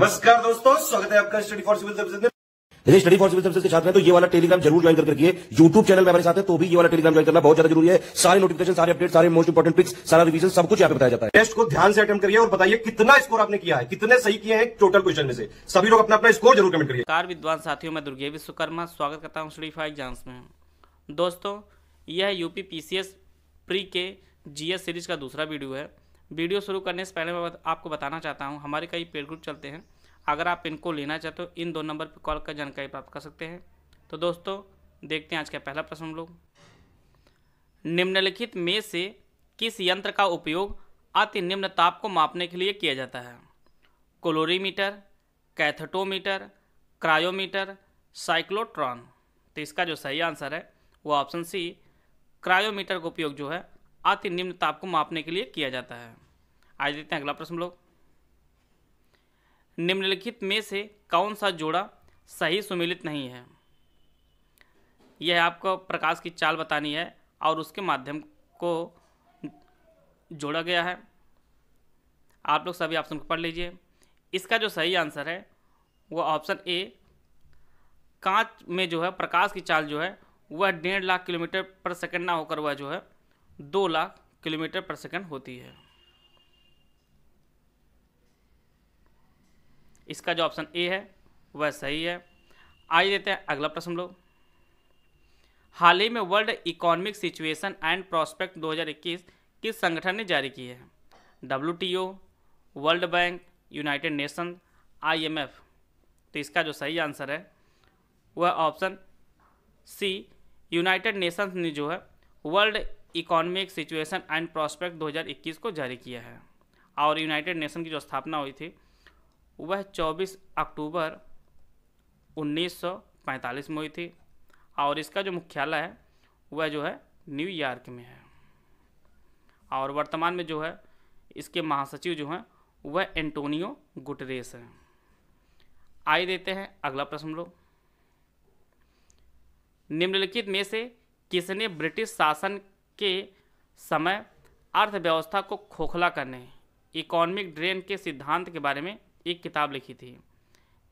नमस्कार दोस्तों स्वागत है आपका स्टडी फॉर सिविल सर्विस यदि स्टडी फॉर सिविल सर्विस के साथ में तो ये वाला टेलीग्राम जरूर ज्वाइन करके रखिए यूट्यूब चैनल में हमारे साथ है तो भी ये वाला टेलीग्राम ज्वाइन करना बहुत ज्यादा जरूरी है सारे नोटिफिकेशन सारे अपडेट सारे मोस्ट इंपॉर्टेंट पिक्स सारा रिवीजन सब कुछ यहाँ पे बताया जाता है टेस्ट को ध्यान से अटेंड करिए और बताइए कितना स्कोर आपने किया है कितने सही किए हैं टोटल क्वेश्चन में से सभी लोग अपना अपना स्कोर जरूर कमेंट करिए कार विद्वान साथियों में दुर्गे विश्वकर्मा स्वागत करता हूँ स्टडी फाइव एग्जाम्स में दोस्तों यह यूपी पीसीएस प्री के जीएस सीरीज का दूसरा वीडियो है वीडियो शुरू करने से पहले मैं आपको बताना चाहता हूँ हमारे कई पेड ग्रुप चलते हैं अगर आप इनको लेना चाहते हो इन दो नंबर पर कॉल कर जानकारी प्राप्त कर सकते हैं तो दोस्तों देखते हैं आज का पहला प्रश्न हम लोग निम्नलिखित में से किस यंत्र का उपयोग अति निम्न ताप को मापने के लिए किया जाता है क्लोरीमीटर कैथटोमीटर क्रायोमीटर साइक्लोट्रॉन तो इसका जो सही आंसर है वो ऑप्शन सी क्रायोमीटर का उपयोग जो है अति निम्न ताप को मापने के लिए किया जाता है आज देखते हैं अगला प्रश्न लोग निम्नलिखित में से कौन सा जोड़ा सही सुमिलित नहीं है यह आपको प्रकाश की चाल बतानी है और उसके माध्यम को जोड़ा गया है आप लोग सभी ऑप्शन को पढ़ लीजिए इसका जो सही आंसर है वो ऑप्शन ए कांच में जो है प्रकाश की चाल जो है वह डेढ़ लाख किलोमीटर पर सेकंड ना होकर वह जो है दो लाख किलोमीटर पर सेकंड होती है इसका जो ऑप्शन ए है वह सही है आइए देते हैं अगला प्रश्न लोग हाल ही में world economic situation and prospect 2021 किस संगठन ने जारी की है W world bank United Nation IMF तो इसका जो सही आंसर है वह ऑप्शन सी यूनाइटेड नेशंस ने जो है world economic situation and prospect 2021 को जारी किया है और यूनाइटेड नेशन की जो स्थापना हुई थी वह 24 अक्टूबर 1945 में हुई थी और इसका जो मुख्यालय है वह जो है न्यूयॉर्क में है और वर्तमान में जो है इसके महासचिव जो हैं वह एंटोनियो गुटरेस हैं आइए देते हैं अगला प्रश्न लोग निम्नलिखित में से किसने ब्रिटिश शासन के समय अर्थव्यवस्था को खोखला करने इकोनॉमिक ड्रेन के सिद्धांत के बारे में एक किताब लिखी थी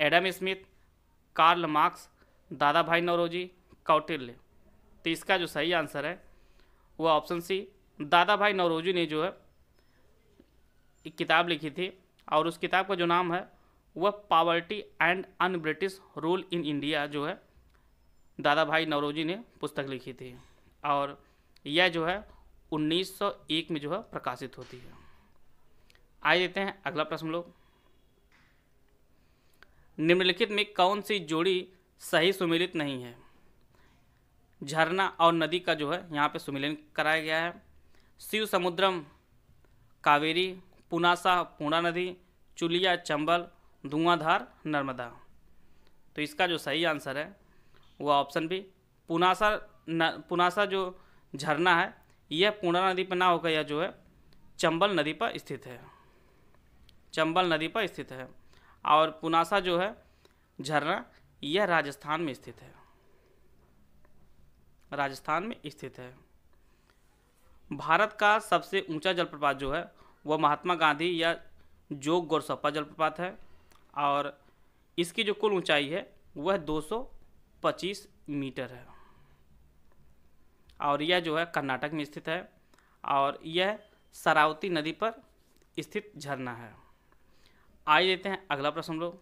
एडम स्मिथ कार्ल मार्क्स दादा भाई नौरोजी कौटिल्य तो इसका जो सही आंसर है वो ऑप्शन सी दादा भाई नौरोजी ने जो है एक किताब लिखी थी और उस किताब का जो नाम है वह poverty and un British rule in India जो है दादा भाई नौरोजी ने पुस्तक लिखी थी और यह जो है 1901 में जो है प्रकाशित होती है आइए देते हैं अगला प्रश्न लोग निम्नलिखित में कौन सी जोड़ी सही सुमिलित नहीं है झरना और नदी का जो है यहाँ पे सुमिलन कराया गया है शिव समुद्रम कावेरी पुनासा पूना नदी चुलिया चंबल धुआंधार नर्मदा तो इसका जो सही आंसर है वो ऑप्शन बी पुनासा न पुनासा जो झरना है यह पूना नदी पर ना होकर यह जो है चंबल नदी पर स्थित है चंबल नदी पर स्थित है और पुनासा जो है झरना यह राजस्थान में स्थित है राजस्थान में स्थित है भारत का सबसे ऊंचा जलप्रपात जो है वह महात्मा गांधी या जोग गोरसप्पा जलप्रपात है और इसकी जो कुल ऊंचाई है वह 225 मीटर है और यह जो है कर्नाटक में स्थित है और यह सरावती नदी पर स्थित झरना है आइए देते हैं अगला प्रश्न हम लोग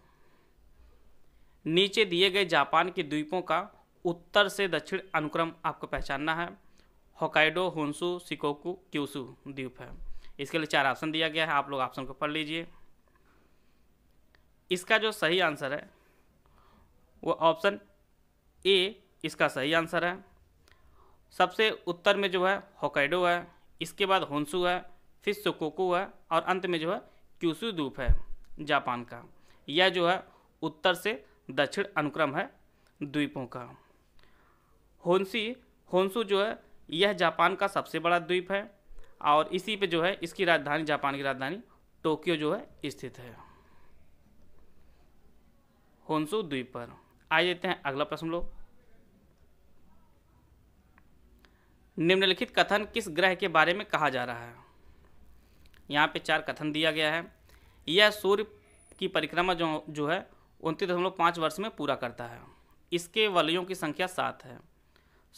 नीचे दिए गए जापान के द्वीपों का उत्तर से दक्षिण अनुक्रम आपको पहचानना है होकाइडो होन्सु सिकोकु क्यूसु द्वीप है इसके लिए चार ऑप्शन दिया गया है आप लोग ऑप्शन को पढ़ लीजिए इसका जो सही आंसर है वो ऑप्शन ए इसका सही आंसर है सबसे उत्तर में जो है होकाइडो है इसके बाद होन्सु है फिर सुकोकू है और अंत में जो है क्यूसु द्वीप है जापान का यह जो है उत्तर से दक्षिण अनुक्रम है द्वीपों का होन्सी होन्सू जो है यह जापान का सबसे बड़ा द्वीप है और इसी पे जो है इसकी राजधानी जापान की राजधानी टोक्यो जो है स्थित है होन्सू द्वीप पर आ देते हैं अगला प्रश्न लोग निम्नलिखित कथन किस ग्रह के बारे में कहा जा रहा है यहाँ पे चार कथन दिया गया है यह सूर्य की परिक्रमा जो जो है उनतीस दशमलव पाँच वर्ष में पूरा करता है इसके वलयों की संख्या सात है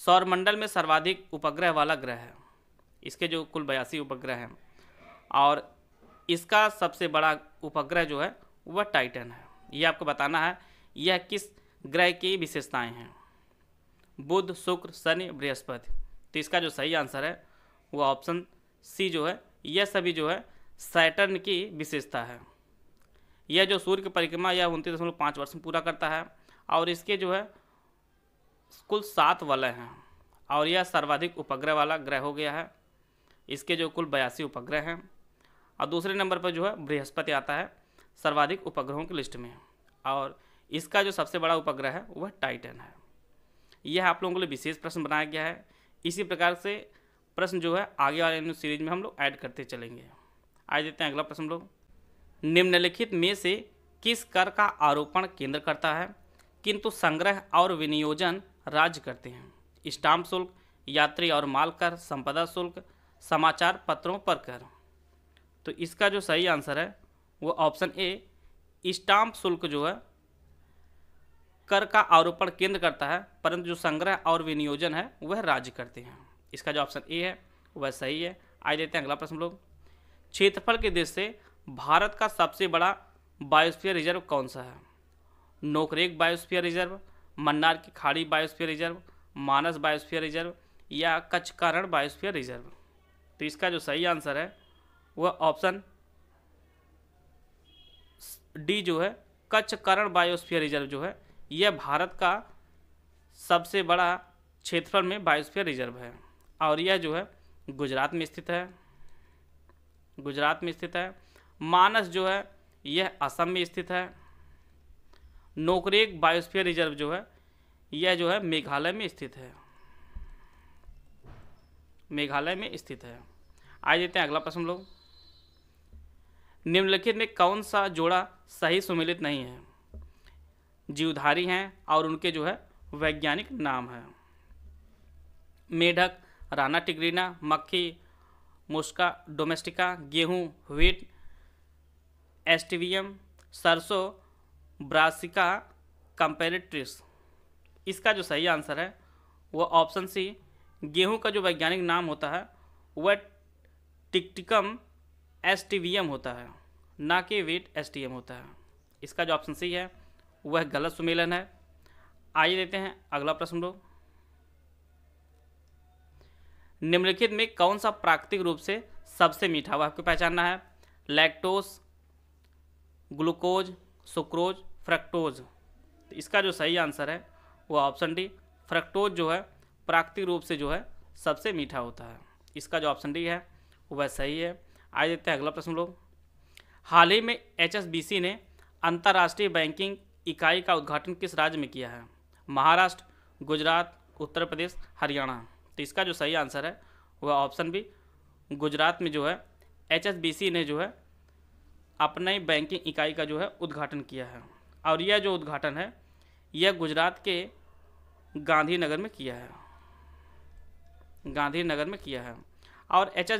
सौरमंडल में सर्वाधिक उपग्रह वाला ग्रह है इसके जो कुल बयासी उपग्रह हैं और इसका सबसे बड़ा उपग्रह जो है वह टाइटन है यह आपको बताना है यह किस ग्रह की विशेषताएं हैं बुध शुक्र शनि बृहस्पति तो इसका जो सही आंसर है वह ऑप्शन सी जो है यह सभी जो है सैटर्न की विशेषता है यह जो सूर्य की परिक्रमा यह उनतीस दशमलव पाँच वर्ष में पूरा करता है और इसके जो है कुल सात वलय हैं और यह सर्वाधिक उपग्रह वाला ग्रह हो गया है इसके जो कुल बयासी उपग्रह हैं और दूसरे नंबर पर जो है बृहस्पति आता है सर्वाधिक उपग्रहों की लिस्ट में और इसका जो सबसे बड़ा उपग्रह है वह टाइटन है यह आप लोगों के लिए विशेष प्रश्न बनाया गया है इसी प्रकार से प्रश्न जो है आगे वाले सीरीज में हम लोग ऐड करते चलेंगे आज देते हैं अगला प्रश्न लोग निम्नलिखित में से किस कर का आरोपण केंद्र करता है किंतु संग्रह और विनियोजन राज्य करते हैं स्टाम्प शुल्क यात्री और माल कर संपदा शुल्क समाचार पत्रों पर कर तो इसका जो सही आंसर है वो ऑप्शन ए स्टाम्प शुल्क जो है कर का आरोपण केंद्र करता है परंतु जो संग्रह और विनियोजन है वह राज्य करते हैं इसका जो ऑप्शन ए है वह सही है आज देते हैं अगला प्रश्न लोग क्षेत्रफल के दृष्टि से भारत का सबसे बड़ा बायोस्फीयर रिजर्व कौन सा है नोकरेक बायोस्फीयर रिजर्व मन्नार की खाड़ी biosphere reserve Manas biosphere reserve या कच्छ कारण बायोस्फीयर रिजर्व तो इसका जो सही आंसर है वह ऑप्शन डी जो है कच्छ करण बायोस्फीयर रिजर्व जो है यह भारत का सबसे बड़ा क्षेत्रफल में बायोस्फीयर रिजर्व है और यह जो है गुजरात में स्थित है गुजरात में स्थित है मानस जो है यह असम में स्थित है नोकरेक बायोस्फीयर रिजर्व जो है यह जो है मेघालय में स्थित है मेघालय में स्थित है आइए देते हैं अगला प्रश्न लोग निम्नलिखित में कौन सा जोड़ा सही सुमिलित नहीं है जीवधारी हैं और उनके जो है वैज्ञानिक नाम है मेढक राना टिग्रीना मक्खी मुस्का डोमेस्टिका गेहूँ व्हीट एस्टिवियम सरसों ब्रासिका कंपेरेट्रिस इसका जो सही आंसर है वह ऑप्शन सी गेहूं का जो वैज्ञानिक नाम होता है वह टिकटिकम एसटीवीएम होता है ना कि वेट एसटीएम होता है इसका जो ऑप्शन सी है वह गलत सुमेलन है आइए देते हैं अगला प्रश्न लोग निम्नलिखित में कौन सा प्राकृतिक रूप से सबसे मीठा हुआ आपको पहचानना है लैक्टोज ग्लूकोज सुक्रोज फ्रक्टोज तो इसका जो सही आंसर है वो ऑप्शन डी फ्रक्टोज जो है प्राकृतिक रूप से जो है सबसे मीठा होता है इसका जो ऑप्शन डी है वह सही है आइए देखते हैं अगला प्रश्न लोग हाल ही में एच ने अंतर्राष्ट्रीय बैंकिंग इकाई का उद्घाटन किस राज्य में किया है महाराष्ट्र गुजरात उत्तर प्रदेश हरियाणा तो इसका जो सही आंसर है वह ऑप्शन बी गुजरात में जो है एच ने जो है अपने बैंकिंग इकाई का जो है उद्घाटन किया है और यह जो उद्घाटन है यह गुजरात के गांधीनगर में किया है गांधीनगर में किया है और एच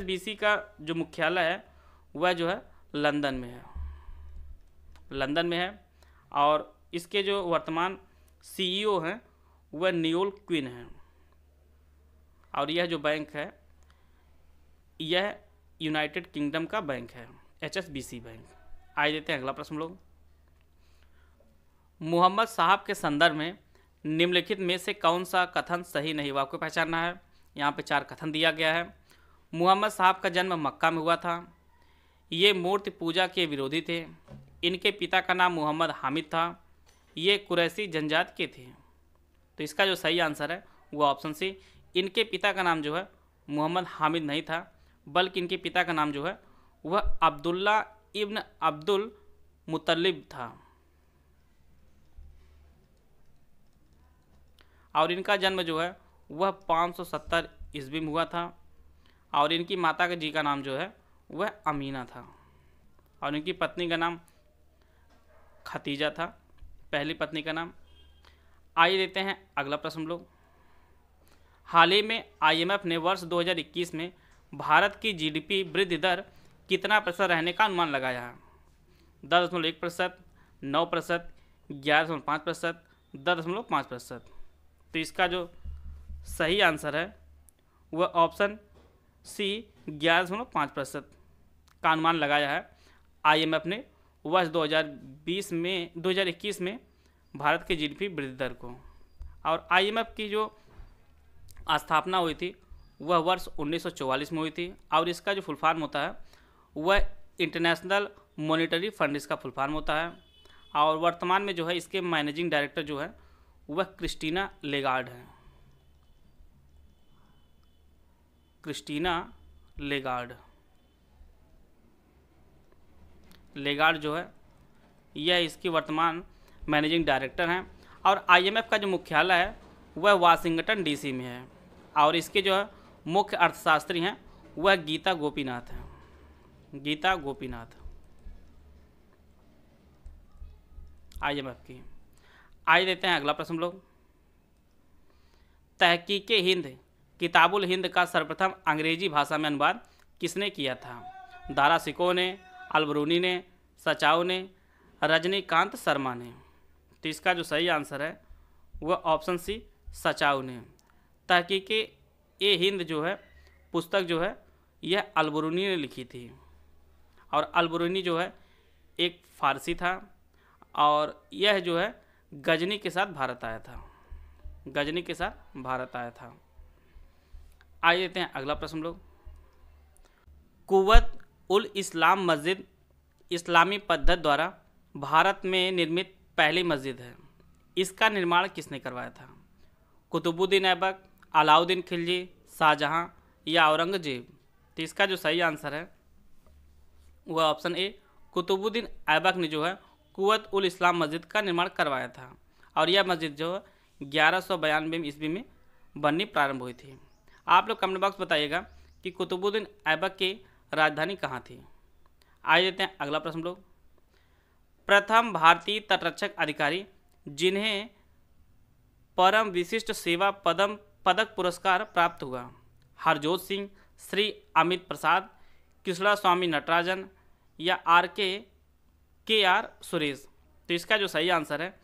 का जो मुख्यालय है वह जो है लंदन में है लंदन में है और इसके जो वर्तमान सीईओ e हैं वह नियोल क्विन हैं और यह जो बैंक है यह यूनाइटेड किंगडम का बैंक है H S B C bank आइए देते हैं अगला प्रश्न लोग मोहम्मद साहब के संदर्भ में निम्नलिखित में से कौन सा कथन सही नहीं हुआ आपको पहचानना है यहाँ पे चार कथन दिया गया है मोहम्मद साहब का जन्म मक्का में हुआ था ये मूर्ति पूजा के विरोधी थे इनके पिता का नाम मोहम्मद हामिद था ये कुरैसी जनजात के थे तो इसका जो सही आंसर है वो ऑप्शन सी इनके पिता का नाम जो है मोहम्मद हामिद नहीं था बल्कि इनके पिता का नाम जो है वह अब्दुल्ला इब्न अब्दुल मुतलब था और इनका जन्म जो है वह 570 सौ ईस्वी में हुआ था और इनकी माता का जी का नाम जो है वह अमीना था और इनकी पत्नी का नाम खतीजा था पहली पत्नी का नाम आइए देते हैं अगला प्रश्न लोग हाल ही में आईएमएफ ने वर्ष 2021 में भारत की जीडीपी वृद्धि दर कितना प्रतिशत रहने का अनुमान लगाया है दस दशमलव एक प्रतिशत नौ प्रतिशत ग्यारह दशमलव पाँच प्रतिशत दस दशमलव पाँच प्रतिशत तो इसका जो सही आंसर है वह ऑप्शन सी ग्यारह दशमलव पाँच प्रतिशत का अनुमान लगाया है आईएमएफ ने वर्ष 2020 में 2021 में भारत की जीडीपी वृद्धि दर को और आईएमएफ की जो स्थापना हुई थी वह वर्ष 1944 में हुई थी और इसका जो फुल फॉर्म होता है वह इंटरनेशनल मॉनेटरी फंड इसका फुल फॉर्म होता है और वर्तमान में जो है इसके मैनेजिंग डायरेक्टर जो है वह क्रिस्टीना लेगार्ड हैं क्रिस्टीना लेगार्ड लेगार्ड जो है यह इसकी वर्तमान मैनेजिंग डायरेक्टर हैं और आईएमएफ का जो मुख्यालय है वह वाशिंगटन डीसी में है और इसके जो है मुख्य अर्थशास्त्री हैं वह गीता गोपीनाथ हैं गीता गोपीनाथ आई एम की आइए देते हैं अगला प्रश्न लोग तहकीक हिंद किताबुल हिंद का सर्वप्रथम अंग्रेजी भाषा में अनुवाद किसने किया था दारा सिको ने अलबरूनी ने सचाओ ने रजनीकांत शर्मा ने तो इसका जो सही आंसर है वह ऑप्शन सी उन्हें ने के ए हिंद जो है पुस्तक जो है यह अलबरूनी ने लिखी थी और अलबरूनी जो है एक फ़ारसी था और यह जो है गजनी के साथ भारत आया था गजनी के साथ भारत आया था आइए देते हैं अगला प्रश्न लोग कुवत उल इस्लाम मस्जिद इस्लामी पद्धत द्वारा भारत में निर्मित पहली मस्जिद है इसका निर्माण किसने करवाया था कुतुबुद्दीन ऐबक अलाउद्दीन खिलजी शाहजहाँ या औरंगजेब तो इसका जो सही आंसर है वह ऑप्शन ए कुतुबुद्दीन ऐबक ने जो है कुत उल इस्लाम मस्जिद का निर्माण करवाया था और यह मस्जिद जो है ग्यारह सौ बयानबे ईस्वी में बननी प्रारंभ हुई थी आप लोग कमेंट बॉक्स बताइएगा कि कुतुबुद्दीन ऐबक की राजधानी कहाँ थी आइए देते हैं अगला प्रश्न लोग प्रथम भारतीय तटरक्षक अधिकारी जिन्हें परम विशिष्ट सेवा पदम पदक पुरस्कार प्राप्त हुआ हरजोत सिंह श्री अमित प्रसाद कृष्णा स्वामी नटराजन या आर के के आर सुरेश तो इसका जो सही आंसर है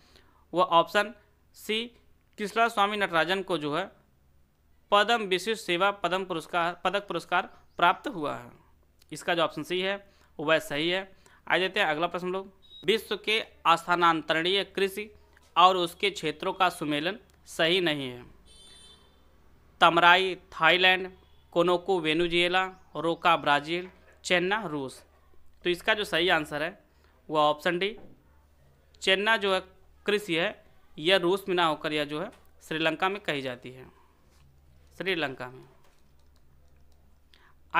वह option C Krishnaswamy Natarajan को जो है पदम विशिष्ट सेवा पदम पुरस्कार पदक पुरस्कार प्राप्त हुआ है इसका जो ऑप्शन सी है वह सही है आ जाते हैं अगला प्रश्न लोग विश्व के स्थानांतरणीय कृषि और उसके क्षेत्रों का सुमेलन सही नहीं है तमराई थाईलैंड कोनोको वेनुजिएला रोका ब्राज़ील चेन्ना रूस तो इसका जो सही आंसर है वह ऑप्शन डी चेन्ना जो है कृषि है यह रूस में ना होकर यह जो है श्रीलंका में कही जाती है श्रीलंका में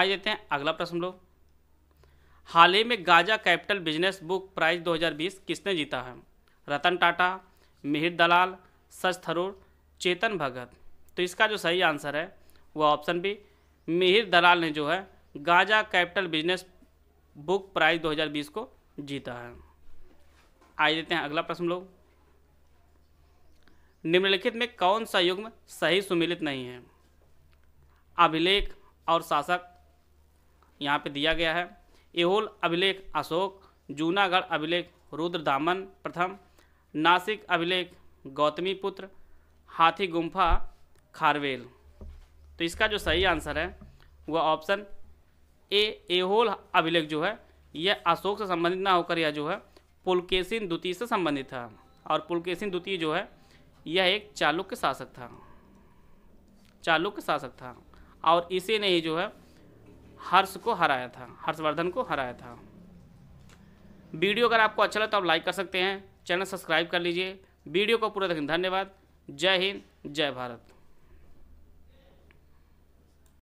आ जाते हैं अगला प्रश्न लोग हाल ही में Gaja Capital Business Book Prize 2020 किसने जीता है रतन टाटा मिहिर दलाल सच थरूर चेतन भगत तो इसका जो सही आंसर है वह ऑप्शन बी मिहिर दलाल ने जो है Gaja Capital Business Book Prize 2020 को जीता है आइए देते हैं अगला प्रश्न लोग निम्नलिखित में कौन सा युग्म सही सुमिलित नहीं है अभिलेख और शासक यहाँ पे दिया गया है एहोल अभिलेख अशोक जूनागढ़ अभिलेख रुद्र दामन प्रथम नासिक अभिलेख गौतमी पुत्र हाथी गुम्फा खारवेल तो इसका जो सही आंसर है वह ऑप्शन ए एहोल अभिलेख जो है यह अशोक से संबंधित ना होकर यह जो है पुलकेशिन द्वितीय से संबंधित था और पुलकेसिन द्वितीय जो है यह एक चालुक्य शासक था चालुक्य शासक था और इसी ने ही जो है हर्ष को हराया था हर्षवर्धन को हराया था वीडियो अगर आपको अच्छा लगता है तो आप लाइक कर सकते हैं चैनल सब्सक्राइब कर लीजिए वीडियो को पूरा देखें धन्यवाद जय हिंद जय भारत